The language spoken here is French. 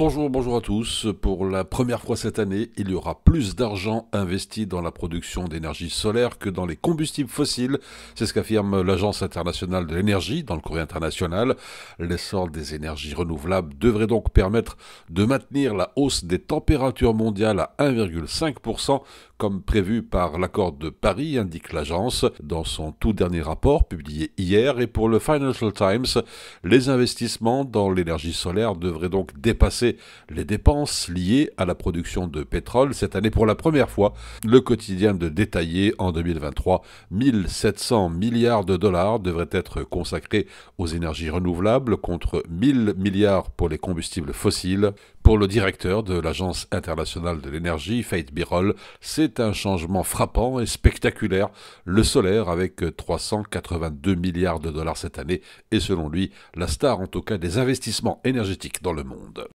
Bonjour, bonjour à tous. Pour la première fois cette année, il y aura plus d'argent investi dans la production d'énergie solaire que dans les combustibles fossiles. C'est ce qu'affirme l'Agence internationale de l'énergie dans le courrier international. L'essor des énergies renouvelables devrait donc permettre de maintenir la hausse des températures mondiales à 1,5% comme prévu par l'accord de Paris, indique l'agence dans son tout dernier rapport publié hier. Et pour le Financial Times, les investissements dans l'énergie solaire devraient donc dépasser les dépenses liées à la production de pétrole. Cette année, pour la première fois, le quotidien de détaillé en 2023, 1700 milliards de dollars devraient être consacrés aux énergies renouvelables contre 1000 milliards pour les combustibles fossiles. Pour le directeur de l'Agence internationale de l'énergie, Faith Birol, c'est un changement frappant et spectaculaire. Le solaire, avec 382 milliards de dollars cette année, est selon lui la star en tout cas des investissements énergétiques dans le monde.